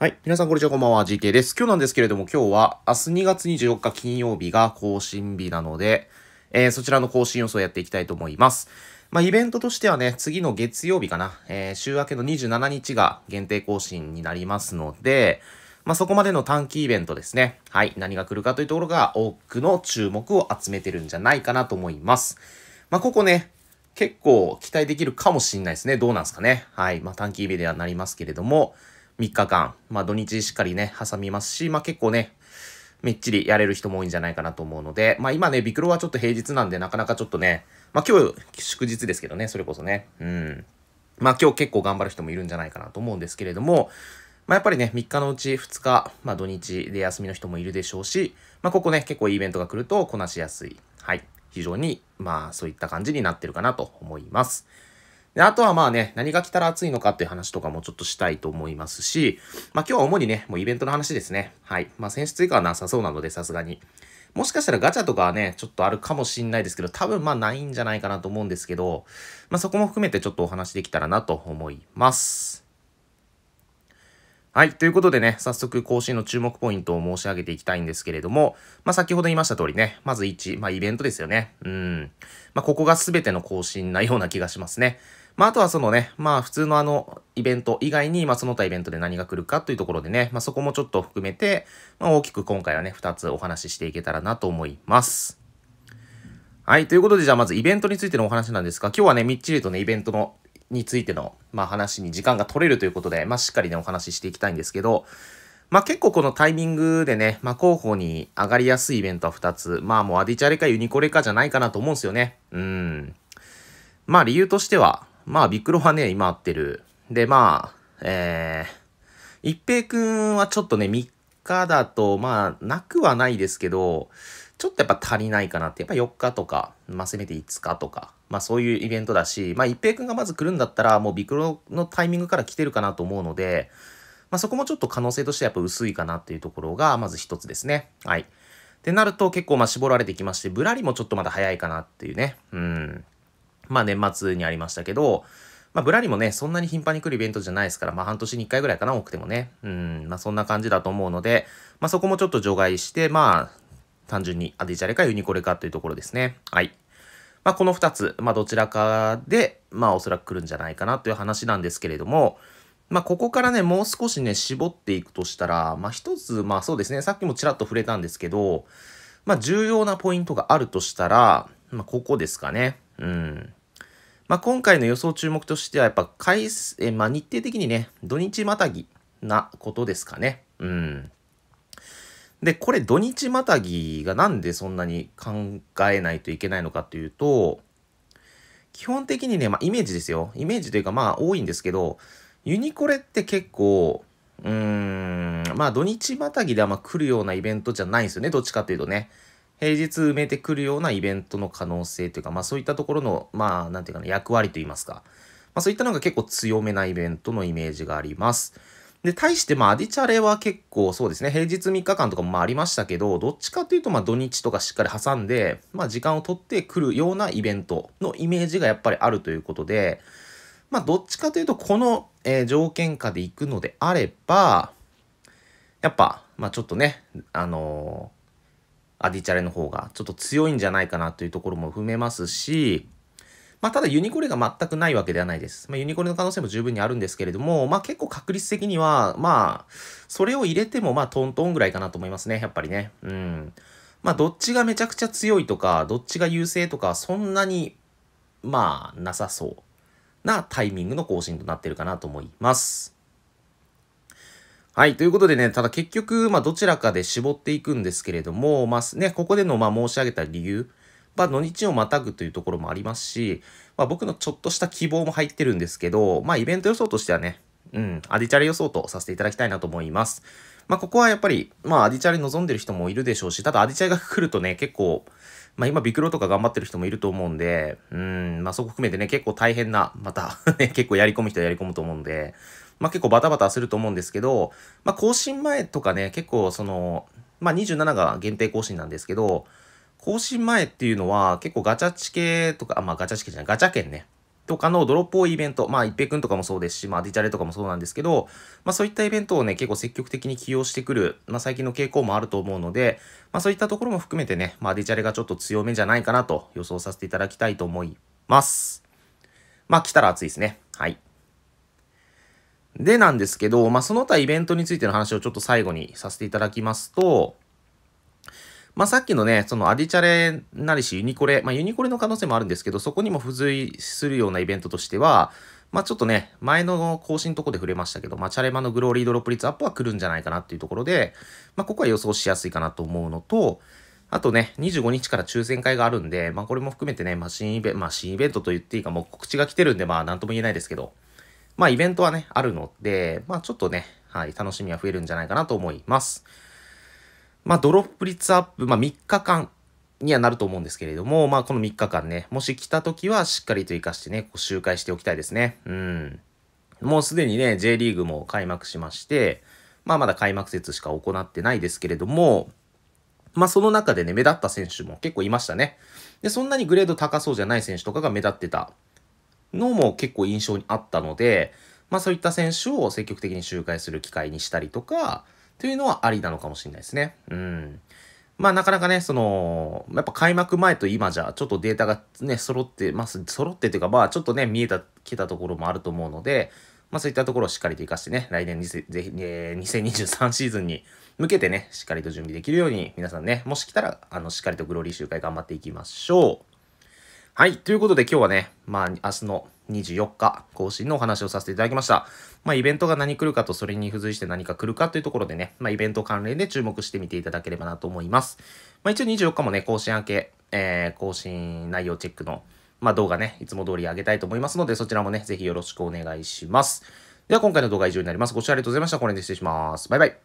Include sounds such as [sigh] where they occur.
はい。皆さん、こんにちは。こんばんは。GK です。今日なんですけれども、今日は明日2月24日金曜日が更新日なので、えー、そちらの更新予想をやっていきたいと思います。まあ、イベントとしてはね、次の月曜日かな。えー、週明けの27日が限定更新になりますので、まあ、そこまでの短期イベントですね。はい。何が来るかというところが多くの注目を集めてるんじゃないかなと思います。まあ、ここね、結構期待できるかもしれないですね。どうなんですかね。はい。まあ、短期イベではなりますけれども、3日間、まあ土日しっかりね、挟みますし、まあ結構ね、めっちりやれる人も多いんじゃないかなと思うので、まあ今ね、ビクロはちょっと平日なんで、なかなかちょっとね、まあ今日祝日ですけどね、それこそね、うん。まあ今日結構頑張る人もいるんじゃないかなと思うんですけれども、まあやっぱりね、3日のうち2日、まあ土日で休みの人もいるでしょうし、まあここね、結構いいイベントが来るとこなしやすい。はい。非常に、まあそういった感じになってるかなと思います。で、あとはまあね、何が来たら暑いのかっていう話とかもちょっとしたいと思いますし、まあ今日は主にね、もうイベントの話ですね。はい。まあ選出以下はなさそうなので、さすがに。もしかしたらガチャとかはね、ちょっとあるかもしんないですけど、多分まあないんじゃないかなと思うんですけど、まあそこも含めてちょっとお話できたらなと思います。はい。ということでね、早速更新の注目ポイントを申し上げていきたいんですけれども、まあ先ほど言いました通りね、まず1、まあイベントですよね。うん。まあここが全ての更新なような気がしますね。まああとはそのね、まあ普通のあのイベント以外に、まあその他イベントで何が来るかというところでね、まあそこもちょっと含めて、まあ大きく今回はね、2つお話ししていけたらなと思います。はい。ということで、じゃあまずイベントについてのお話なんですが、今日はね、みっちりとね、イベントのについての、まあ、話に時間が取れるということで、まあ、しっかりね、お話ししていきたいんですけど、まあ、結構このタイミングでね、まあ、候補に上がりやすいイベントは2つ。まあ、もうアディチャレかユニコレかじゃないかなと思うんですよね。うん。まあ、理由としては、まあ、ビクロはね、今合ってる。で、まあ、えー、一平くんはちょっとね、3日だと、まあ、なくはないですけど、ちょっとやっぱ足りないかなって、やっぱ4日とか、まあ、せめて5日とか、まあそういうイベントだし、まあ一平君がまず来るんだったら、もうビクロのタイミングから来てるかなと思うので、まあそこもちょっと可能性としてやっぱ薄いかなっていうところが、まず一つですね。はい。ってなると結構まあ絞られてきまして、ぶらりもちょっとまだ早いかなっていうね。うん。まあ年末にありましたけど、まあ、ぶらりもね、そんなに頻繁に来るイベントじゃないですから、まあ、半年に1回ぐらいかな、多くてもね。うん、まあ、そんな感じだと思うので、まあ、そこもちょっと除外して、まあ、単純にアディチャレかユニコレかというところですね。はい。まあ、この2つ、まあ、どちらかで、まあ、おそらく来るんじゃないかなという話なんですけれども、まあ、ここからね、もう少しね、絞っていくとしたら、まあ、一つ、まあ、そうですね、さっきもちらっと触れたんですけど、まあ、重要なポイントがあるとしたら、まあ、ここですかね。うん。まあ、今回の予想注目としては、やっぱ、回え、まあ、日程的にね、土日またぎなことですかね。うん。で、これ土日またぎがなんでそんなに考えないといけないのかっていうと、基本的にね、まあイメージですよ。イメージというかまあ多いんですけど、ユニコレって結構、うーん、まあ土日またぎではまあ来るようなイベントじゃないんですよね。どっちかっていうとね。平日埋めてくるようなイベントの可能性というか、まあそういったところの、まあなんていうかな、役割といいますか。まあそういったのが結構強めなイベントのイメージがあります。で、対して、まあ、アディチャレは結構そうですね、平日3日間とかもまあありましたけど、どっちかというと、まあ、土日とかしっかり挟んで、まあ、時間を取ってくるようなイベントのイメージがやっぱりあるということで、まあ、どっちかというと、この、えー、条件下で行くのであれば、やっぱ、まあ、ちょっとね、あのー、アディチャレの方がちょっと強いんじゃないかなというところも踏めますし、まあ、ただユニコレが全くないわけではないです。まあ、ユニコレの可能性も十分にあるんですけれども、まあ、結構確率的には、まあ、それを入れても、まあ、トントンぐらいかなと思いますね、やっぱりね。うん。まあ、どっちがめちゃくちゃ強いとか、どっちが優勢とか、そんなに、まあ、なさそうなタイミングの更新となってるかなと思います。はい。ということでね、ただ結局、まあ、どちらかで絞っていくんですけれども、まあ、ね、ここでの、まあ、申し上げた理由、まあ、土日をまたぐというところもありますし、まあ、僕のちょっとした希望も入ってるんですけど、まあ、イベント予想としてはね、うん、アディチャレ予想とさせていただきたいなと思います。まあ、ここはやっぱり、まあ、アディチャレ望んでる人もいるでしょうし、ただアディチャレが来るとね、結構、まあ、今、ビクロとか頑張ってる人もいると思うんで、うん、まあ、そこ含めてね、結構大変な、また [laughs] ね、結構やり込む人はやり込むと思うんで、まあ、結構バタバタすると思うんですけど、まあ、更新前とかね、結構その、まあ、27が限定更新なんですけど、更新前っていうのは結構ガチャチ系とか、まあガチャチ系じゃない、ガチャ券ね。とかのロップをイベント、まあ一平くんとかもそうですし、まあディチャレとかもそうなんですけど、まあそういったイベントをね、結構積極的に起用してくる、まあ最近の傾向もあると思うので、まあそういったところも含めてね、まあディチャレがちょっと強めじゃないかなと予想させていただきたいと思います。まあ来たら暑いですね。はい。でなんですけど、まあ、その他イベントについての話をちょっと最後にさせていただきますと、まあ、さっきのね、そのアディチャレなりしユニコレ、まあ、ユニコレの可能性もあるんですけど、そこにも付随するようなイベントとしては、まあ、ちょっとね、前の更新のとこで触れましたけど、まあ、チャレマのグローリードロップ率アップは来るんじゃないかなっていうところで、まあ、ここは予想しやすいかなと思うのと、あとね、25日から抽選会があるんで、まあこれも含めてね、まあ新イベント、まあ新イベントと言っていいか、もう告知が来てるんで、まあなんとも言えないですけど、まあイベントはね、あるので、まあちょっとね、はい、楽しみは増えるんじゃないかなと思います。まあ、ドロップ率アップ、まあ、3日間にはなると思うんですけれども、まあ、この3日間ね、もし来た時はしっかりと活かしてね、こう周回しておきたいですね。うん。もうすでにね、J リーグも開幕しまして、まあ、まだ開幕節しか行ってないですけれども、まあ、その中でね、目立った選手も結構いましたね。で、そんなにグレード高そうじゃない選手とかが目立ってたのも結構印象にあったので、まあ、そういった選手を積極的に周回する機会にしたりとか、というのはありなのかもしれないですね。うん。まあなかなかね、その、やっぱ開幕前と今じゃ、ちょっとデータがね、揃ってます、揃ってというか、まあちょっとね、見えた、来たところもあると思うので、まあそういったところをしっかりと活かしてね、来年ぜひ、えー、2023シーズンに向けてね、しっかりと準備できるように、皆さんね、もし来たら、あの、しっかりとグローリー集会頑張っていきましょう。はい、ということで今日はね、まあ明日の24日更新のお話をさせていただきました。まあ、イベントが何来るかとそれに付随して何か来るかというところでね、まあ、イベント関連で注目してみていただければなと思います。まあ、一応24日もね、更新明け、えー、更新内容チェックの、まあ、動画ね、いつも通り上げたいと思いますので、そちらもね、ぜひよろしくお願いします。では今回の動画は以上になります。ご視聴ありがとうございました。これで失礼します。バイバイ。